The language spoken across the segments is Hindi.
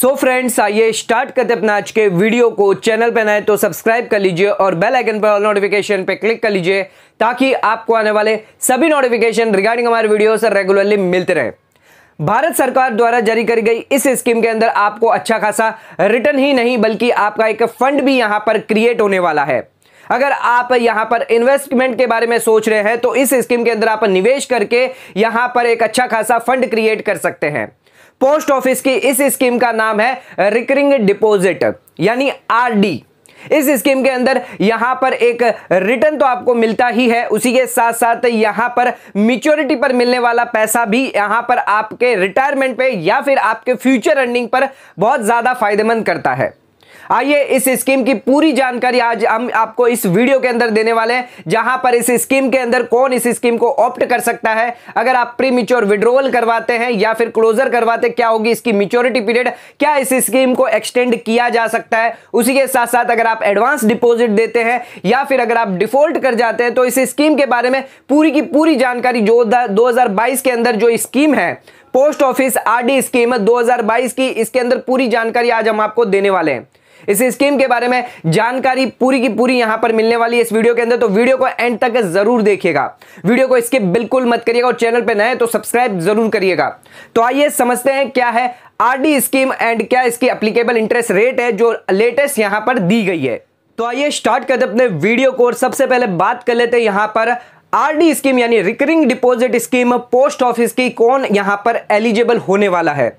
सो फ्रेंड्स आइए स्टार्ट करते अपना आज के वीडियो को चैनल पर नए तो सब्सक्राइब कर लीजिए और बेल आइकन पर ऑल नोटिफिकेशन पे क्लिक कर लीजिए ताकि आपको आने वाले सभी नोटिफिकेशन रिगार्डिंग हमारे वीडियो से रेगुलरली मिलते रहे भारत सरकार द्वारा जारी करी गई इस स्कीम के अंदर आपको अच्छा खासा रिटर्न ही नहीं बल्कि आपका एक फंड भी यहां पर क्रिएट होने वाला है अगर आप यहां पर इन्वेस्टमेंट के बारे में सोच रहे हैं तो इस स्कीम के अंदर आप निवेश करके यहां पर एक अच्छा खासा फंड क्रिएट कर सकते हैं पोस्ट ऑफिस की इस स्कीम का नाम है रिकरिंग डिपॉजिट यानी आरडी इस स्कीम के अंदर यहां पर एक रिटर्न तो आपको मिलता ही है उसी के साथ साथ यहां पर मिच्योरिटी पर मिलने वाला पैसा भी यहां पर आपके रिटायरमेंट पे या फिर आपके फ्यूचर अर्निंग पर बहुत ज्यादा फायदेमंद करता है आइए इस स्कीम की पूरी जानकारी आज हम आपको इस वीडियो के अंदर देने वाले हैं जहां पर इस स्कीम के अंदर कौन इस स्कीम को ऑप्ट कर सकता है अगर आप प्री मिच्योर विड्रोवल करवाते हैं या फिर क्लोजर करवाते क्या होगी इसकी मिच्योरिटी पीरियड क्या इस स्कीम को एक्सटेंड किया जा सकता है उसी के साथ साथ अगर आप एडवांस डिपोजिट देते हैं या फिर अगर आप डिफॉल्ट कर जाते हैं तो इस स्कीम के बारे में पूरी की पूरी जानकारी जो दो के अंदर जो स्कीम है पोस्ट ऑफिस आरडी स्कीम 2022 की इसके अंदर पूरी जानकारी आज हम आपको देने वाले हैं इस स्कीम के बारे में जानकारी पूरी की पूरी यहां पर मिलने वाली है इस वीडियो के अंदर तो वीडियो को एंड तक जरूर देखिएगा वीडियो को इसके बिल्कुल मत करिएगा और चैनल पर नए तो सब्सक्राइब जरूर करिएगा तो आइए समझते हैं क्या है आरडी स्कीम एंड क्या इसकी अप्लीकेबल इंटरेस्ट रेट है जो लेटेस्ट यहां पर दी गई है तो आइए स्टार्ट करते अपने वीडियो को और सबसे पहले बात कर लेते हैं यहां पर आरडी स्कीम यानी recurring deposit scheme post office की कौन यहां पर एलिजिबल होने वाला है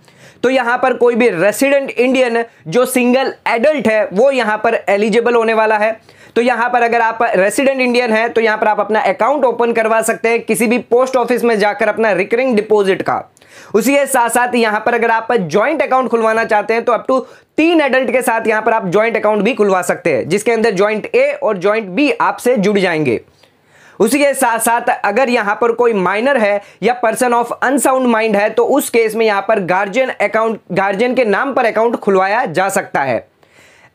तो यहां पर कोई भी रेसिडेंट इंडियन जो सिंगल एडल्ट है वो यहां पर एलिजिबल होने वाला है तो यहां पर अगर आप रेसिडेंट इंडियन है तो यहां पर आप अपना अकाउंट ओपन करवा सकते हैं किसी भी पोस्ट ऑफिस में जाकर अपना रिकरिंग डिपॉजिट का उसी के साथ साथ यहां पर अगर आप ज्वाइंट अकाउंट खुलवाना चाहते हैं तो अप टू तीन एडल्ट के साथ यहां पर आप ज्वाइंट अकाउंट भी खुलवा सकते हैं जिसके अंदर ज्वाइंट ए और ज्वाइंट बी आपसे जुड़ जाएंगे उसी के साथ साथ अगर यहां पर कोई माइनर है या पर्सन ऑफ अनसाउंड माइंड है तो उस केस में यहां पर गार्जियन अकाउंट गार्जियन के नाम पर अकाउंट खुलवाया जा सकता है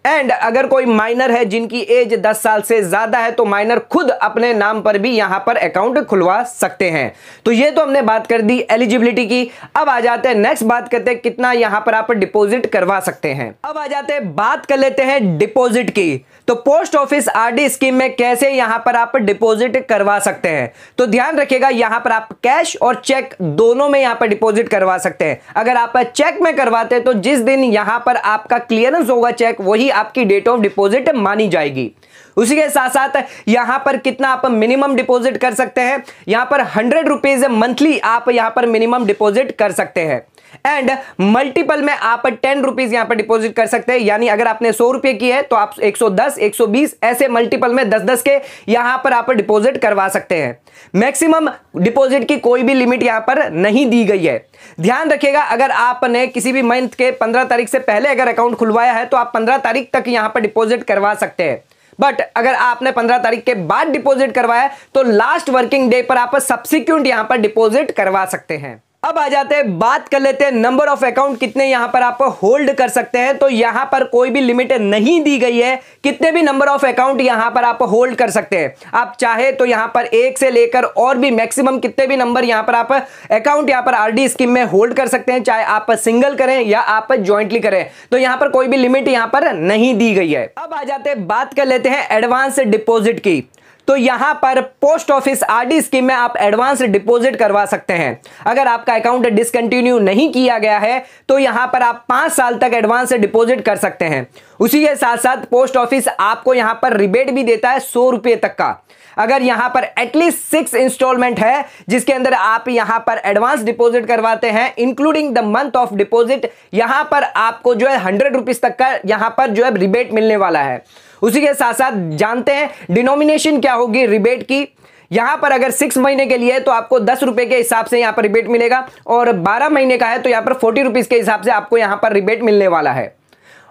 एंड अगर कोई माइनर है जिनकी एज 10 साल से ज़्यादा है तो माइनर खुद अपने नाम पर भी यहां पर अकाउंट खुलवा सकते हैं तो ये तो हमने बात कर दी एलिजिबिलिटी की अब आ जाते हैं नेक्स्ट बात करते हैं कितना यहां पर आप डिपॉजिट करवा सकते हैं अब आ जाते हैं बात कर लेते हैं डिपॉजिट की तो पोस्ट ऑफिस आरडी स्कीम में कैसे यहां पर आप डिपॉजिट करवा सकते हैं तो ध्यान रखिएगा यहां पर आप कैश और चेक दोनों में यहां पर डिपॉजिट करवा सकते हैं अगर आप चेक में करवाते हैं तो जिस दिन यहां पर आपका क्लियरेंस होगा चेक वही आपकी डेट ऑफ डिपॉजिट मानी जाएगी उसी के साथ साथ यहां पर कितना आप मिनिमम डिपॉजिट कर सकते हैं यहां पर हंड्रेड रुपीज मंथली आप यहां पर मिनिमम डिपॉजिट कर सकते हैं एंड मल्टीपल में आप टेन रुपीज यहां पर डिपॉजिट कर सकते हैं यानी अगर आपने सौ रुपए की है तो आप 110, 120 ऐसे मल्टीपल में 10 10 के यहां पर आप डिपॉजिट करवा सकते हैं मैक्सिमम डिपॉजिट की कोई भी लिमिट यहां पर नहीं दी गई है ध्यान रखिएगा अगर आपने किसी भी मंथ के 15 तारीख से पहले अगर अकाउंट खुलवाया है तो आप 15 तारीख तक यहां पर डिपॉजिट करवा सकते हैं बट अगर आपने 15 तारीख के बाद डिपॉजिट करवाया तो लास्ट वर्किंग डे पर आप सब्सिक्यूंट यहां पर डिपॉजिट करवा सकते हैं अब आ जाते हैं बात कर लेते हैं नंबर ऑफ अकाउंट कितने यहां पर आप होल्ड कर सकते हैं तो यहां पर कोई भी लिमिट नहीं दी गई है कितने भी नंबर ऑफ अकाउंट यहां पर आप होल्ड कर सकते हैं आप चाहे तो यहां पर एक से लेकर और भी मैक्सिमम कितने भी नंबर यहां पर आप अकाउंट यहां पर आरडी स्कीम में होल्ड कर सकते हैं चाहे आप सिंगल करें या आप ज्वाइंटली करें तो यहां पर कोई भी लिमिट यहां पर नहीं दी गई है अब आ जाते बात कर लेते हैं एडवांस डिपोजिट की तो यहां पर पोस्ट ऑफिस आरडी स्कीम में आप एडवांस डिपॉजिट करवा सकते हैं अगर आपका अकाउंट डिसकंटिन्यू नहीं किया गया है तो यहां पर आप पांच साल तक एडवांस डिपॉजिट कर सकते हैं उसी के साथ साथ पोस्ट ऑफिस आपको यहां पर रिबेट भी देता है सौ रुपए तक का अगर यहां पर एटलीस्ट सिक्स इंस्टॉलमेंट है जिसके अंदर आप यहां पर एडवांस डिपॉजिट करवाते हैं including the month of deposit यहां पर आपको जो है हंड्रेड रुपीज तक का यहां पर जो है रिबेट मिलने वाला है उसी के साथ साथ जानते हैं डिनोमिनेशन क्या होगी रिबेट की यहां पर अगर सिक्स महीने के लिए है तो आपको दस रुपए के हिसाब से यहां पर रिबेट मिलेगा और बारह महीने का है तो यहां पर फोर्टी रुपीज़ के हिसाब से आपको यहां पर रिबेट मिलने वाला है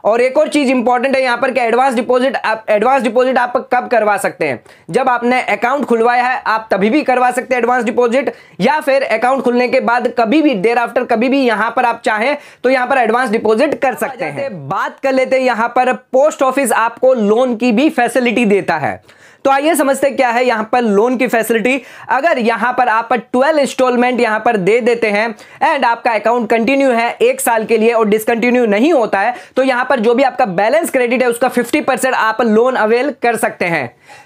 और एक और चीज इंपॉर्टेंट है यहां पर कि एडवांस डिपॉजिट आप एडवांस डिपॉजिट आप कब करवा सकते हैं जब आपने अकाउंट खुलवाया है आप तभी भी करवा सकते हैं एडवांस डिपॉजिट या फिर अकाउंट खुलने के बाद कभी भी देर आफ्टर कभी भी यहां पर आप चाहें तो यहां पर एडवांस डिपॉजिट कर सकते हैं बात कर लेते हैं यहां पर पोस्ट ऑफिस आपको लोन की भी फैसिलिटी देता है तो आइए समझते क्या है यहां पर लोन की फैसिलिटी अगर यहां पर आप ट्वेल्व इंस्टॉलमेंट यहां पर दे देते हैं एंड आपका अकाउंट कंटिन्यू है एक साल के लिए और डिसकंटिन्यू नहीं होता है तो यहां पर जो भी आपका बैलेंस क्रेडिट है उसका फिफ्टी आप लोन अवेल कर सकते हैं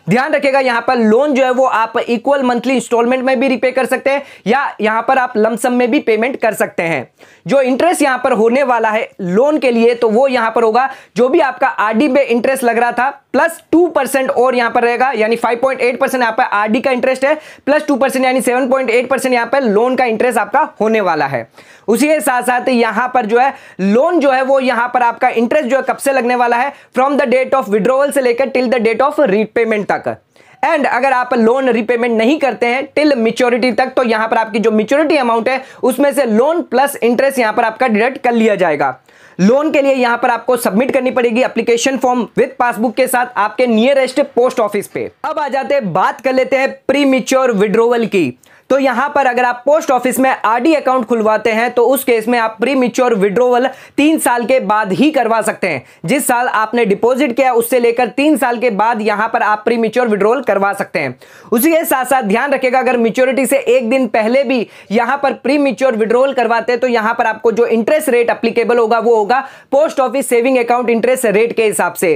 ध्यान रखिएगा यहां पर लोन जो है वो आप इक्वल मंथली इंस्टॉलमेंट में भी रिपे कर सकते हैं या यहां पर आप लमसम में भी पेमेंट कर सकते हैं जो इंटरेस्ट यहां पर होने वाला है लोन के लिए तो वो यहां पर होगा जो भी आपका आरडी पे इंटरेस्ट लग रहा था प्लस टू परसेंट और यहां पर रहेगा यानी फाइव पॉइंट एट परसेंट यहां पर आरडी का इंटरेस्ट है प्लस टू परसेंट यानी सेवन पॉइंट एट परसेंट यहां पर लोन का इंटरेस्ट आपका होने वाला है उसी के साथ साथ यहां पर जो है लोन जो है वो यहां पर आपका इंटरेस्ट जो है कब से लगने वाला है from the date of withdrawal से लेकर till the date of repayment तक एंड अगर आप लोन रिपेमेंट नहीं करते हैं टिल मिच्योरिटी तक तो यहां पर आपकी जो मिच्योरिटी अमाउंट है उसमें से लोन प्लस इंटरेस्ट यहां पर आपका डिडक्ट कर लिया जाएगा लोन के लिए यहां पर आपको सबमिट करनी पड़ेगी एप्लीकेशन फॉर्म विद पासबुक के साथ आपके नियरेस्ट पोस्ट ऑफिस पे अब आ जाते बात कर लेते हैं प्री मिच्योर विड्रोवल की तो यहां पर अगर आप पोस्ट ऑफिस में आरडी अकाउंट खुलवाते हैं तो उस केस में आप प्री मिच्योर विड्रोवल तीन साल के बाद ही करवा सकते हैं जिस साल आपने डिपॉजिट किया उससे लेकर तीन साल के बाद यहां पर आप प्री मिच्योर विड्रोवल करवा सकते हैं उसी के साथ साथ ध्यान रखेगा अगर मिच्योरिटी से एक दिन पहले भी यहां पर प्री मिच्योर विड्रोवल करवाते हैं तो यहां पर आपको जो इंटरेस्ट रेट अप्लीकेबल होगा वो होगा post office saving account interest rate के हिसाब से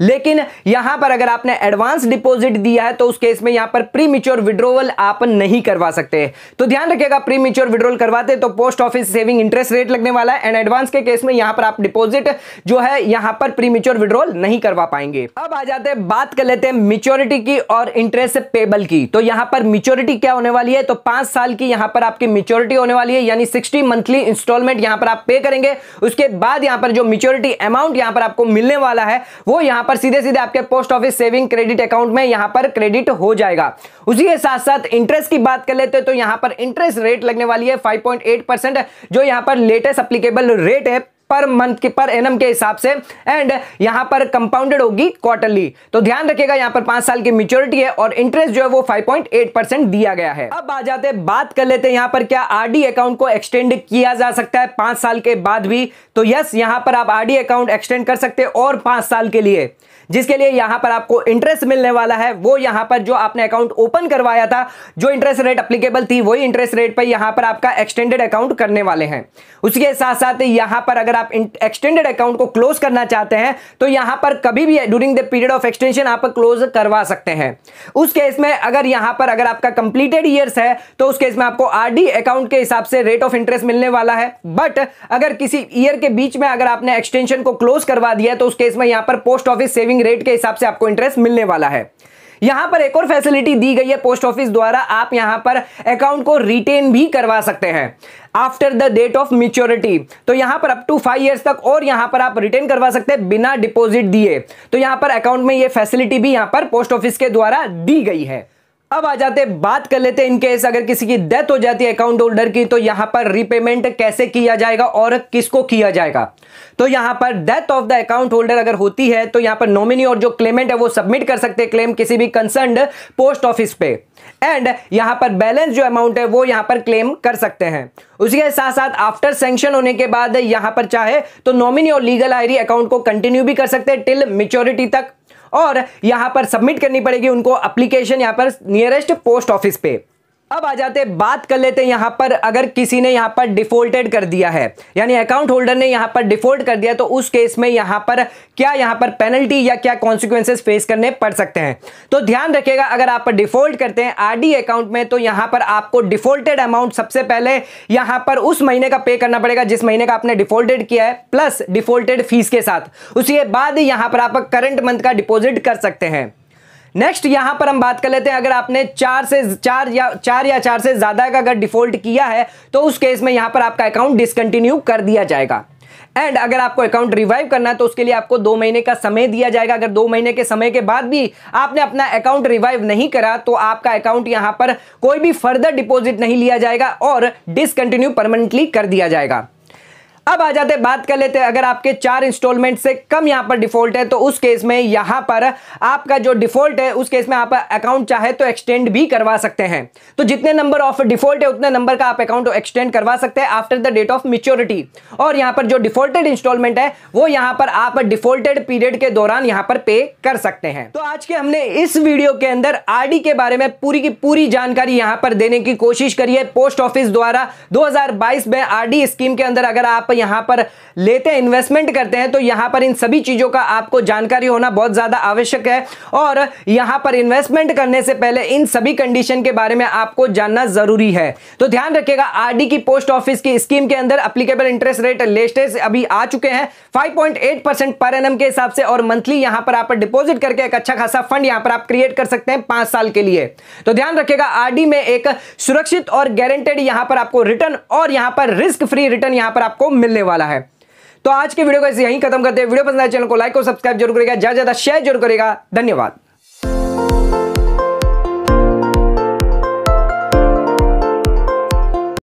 लेकिन यहां पर अगर आपने एडवांस डिपोजिट दिया है तो उस केस में यहां पर प्री मिच्योर विड्रोवल आप नहीं करवा करवा सकते हैं तो ध्यान रखिएगा प्री मेच्योर विड्रोल करवाते तो post office saving interest rate लगने वाला है एंड एडवांस के केस में यहां पर आप डिपोजिट जो है यहां पर प्री मेच्योर विड्रोल नहीं करवा पाएंगे अब आ जाते हैं बात कर लेते हैं मेच्योरिटी की और इंटरेस्ट पेबल की तो यहां पर मेच्योरिटी क्या होने वाली है तो पांच साल की यहां पर आपकी मेच्योरिटी होने वाली है यानी सिक्सटी मंथली इंस्टॉलमेंट यहां पर आप पे करेंगे उसके बाद यहां पर जो मेच्योरिटी अमाउंट यहां पर आपको मिलने वाला है वो यहां पर सीधे सीधे आपके post office saving credit account में यहां पर क्रेडिट हो जाएगा उसी के साथ साथ इंटरेस्ट की बात कर लेते हैं तो यहां पर इंटरेस्ट रेट लगने वाली है 5.8 परसेंट जो यहां पर लेटेस्ट अप्लीकेबल रेट है पर मंथ के पर एनम के हिसाब से एंड यहां पर कंपाउंडेड होगी क्वार्टरली तो ध्यान रखिएगा यहां पर पांच साल की मेच्योरिटी है और इंटरेस्ट जो है वो 5.8 परसेंट दिया गया है अब आ जाते बात कर लेते हैं यहां पर क्या आरडी अकाउंट को एक्सटेंड किया जा सकता है पांच साल के बाद भी तो यस यहां पर आप आरडी अकाउंट एक्सटेंड कर सकते हैं और पांच साल के लिए जिसके लिए यहां पर आपको इंटरेस्ट मिलने वाला है वो यहां पर जो आपने अकाउंट ओपन करवाया था जो इंटरेस्ट रेट अप्लीकेबल थी वही इंटरेस्ट रेट पर यहां पर आपका एक्सटेंडेड अकाउंट करने वाले हैं उसके साथ साथ यहां पर अगर आप एक्सटेंडेड अकाउंट को क्लोज करना चाहते हैं तो यहां पर कभी भी during the period of extension आप क्लोज करवा सकते हैं उस केस में अगर यहां पर अगर आपका कंप्लीटेड ईयर्स है तो उस केस में आपको आरडी अकाउंट के हिसाब से रेट ऑफ इंटरेस्ट मिलने वाला है बट अगर किसी ईयर के बीच में अगर आपने एक्सटेंशन को क्लोज करवा दिया तो उस केस में यहां पर post office saving saving rate के हिसाब से आपको इंटरेस्ट मिलने वाला है यहां पर एक और फैसिलिटी दी गई है पोस्ट ऑफिस द्वारा आप यहां पर अकाउंट को रिटेन भी करवा सकते हैं after the date of maturity तो यहां पर अप टू फाइव इयर्स तक और यहां पर आप रिटेन करवा सकते हैं बिना डिपॉजिट दिए तो यहां पर अकाउंट में ये फैसिलिटी भी यहां पर पोस्ट ऑफिस के द्वारा दी गई है अब आ जाते बात कर लेते हैं इनकेस अगर किसी की डेथ हो जाती है अकाउंट होल्डर की तो यहां पर रिपेमेंट कैसे किया जाएगा और किसको किया जाएगा तो यहां पर death of the account holder अगर होती है तो यहां पर नॉमिनी और जो क्लेमेंट है वो सबमिट कर सकते हैं क्लेम किसी भी कंसर्न पोस्ट ऑफिस पे एंड यहां पर बैलेंस जो अमाउंट है वो यहां पर क्लेम कर सकते हैं उसी के साथ साथ आफ्टर सेंक्शन होने के बाद यहां पर चाहे तो नॉमिनी और लीगल आईडी अकाउंट को कंटिन्यू भी कर सकते हैं टिल मेच्योरिटी तक और यहां पर सबमिट करनी पड़ेगी उनको अप्लीकेशन यहां पर नियरेस्ट पोस्ट ऑफिस पे अब आ जाते बात कर लेते हैं यहाँ पर अगर किसी ने यहाँ पर डिफॉल्टेड कर दिया है यानी अकाउंट होल्डर ने यहाँ पर डिफॉल्ट कर दिया तो उस केस में यहाँ पर क्या यहाँ पर पेनल्टी या क्या कॉन्सिक्वेंसेज फेस करने पड़ सकते हैं तो ध्यान रखिएगा अगर आप डिफॉल्ट करते हैं आरडी अकाउंट में तो यहाँ पर आपको डिफॉल्टेड अमाउंट सबसे पहले यहाँ पर उस महीने का पे करना पड़ेगा जिस महीने का आपने डिफॉल्टेड किया है प्लस डिफॉल्टेड फीस के साथ उसके बाद यहाँ पर आप करंट मंथ का डिपोजिट कर सकते हैं नेक्स्ट यहां पर हम बात कर लेते हैं अगर आपने चार से चार या चार या चार से ज्यादा का अगर डिफॉल्ट किया है तो उस केस में यहां पर आपका अकाउंट डिसकंटिन्यू कर दिया जाएगा एंड अगर आपको अकाउंट रिवाइव करना है तो उसके लिए आपको दो महीने का समय दिया जाएगा अगर दो महीने के समय के बाद भी आपने अपना अकाउंट रिवाइव नहीं करा तो आपका अकाउंट यहां पर कोई भी फर्दर डिपॉजिट नहीं लिया जाएगा और डिसकंटिन्यू परमानेंटली कर दिया जाएगा अब आ जाते बात कर लेते अगर आपके चार इंस्टॉलमेंट से कम यहां पर डिफॉल्ट है तो उस केस में यहां पर आपका जो डिफॉल्ट है उस केस में आप अकाउंट चाहे तो एक्सटेंड भी करवा सकते हैं तो जितने नंबर ऑफ डिफॉल्ट है उतने नंबर का आप अकाउंट एक्सटेंड करवा सकते हैं after the date of maturity और यहां पर जो डिफॉल्टेड इंस्टॉलमेंट है वो यहां पर आप डिफॉल्टेड पीरियड के दौरान यहां पर पे कर सकते हैं तो आज के हमने इस वीडियो के अंदर आरडी के बारे में पूरी की पूरी जानकारी यहां पर देने की कोशिश करी है पोस्ट ऑफिस द्वारा दो में आरडी स्कीम के अंदर अगर आप यहां पर लेते हैं इन्वेस्टमेंट करते हैं तो यहां पर इन सभी चीज़ों का आपको जानकारी होना बहुत ज़्यादा आवश्यक है और यहां पर इन्वेस्टमेंट करने से पहले इन सभी कंडीशन के बारे में आपको जानना ज़रूरी है तो ध्यान रखेगा आरडी की पोस्ट ऑफिस की स्कीम के अंदर अप्लीकेबल इंटरेस्ट रेट लेटेस्ट अभी आ चुके हैं फाइव पर एन के हिसाब से और मंथली यहां पर आप डिपोजिट करके एक अच्छा खासा फंड यहां पर आप क्रिएट कर सकते हैं पांच साल के लिए तो ध्यान रखेगा आरडी में एक सुरक्षित और गारंटेड यहां पर आपको रिटर्न और यहां पर रिस्क फ्री रिटर्न यहां पर आपको मिलने वाला है तो आज के वीडियो को ऐसे यहीं खत्म करते हैं वीडियो पसंद आए तो चैनल को लाइक और सब्सक्राइब जरूर करेगा ज़्यादा ज़्यादा शेयर जरूर करेगा धन्यवाद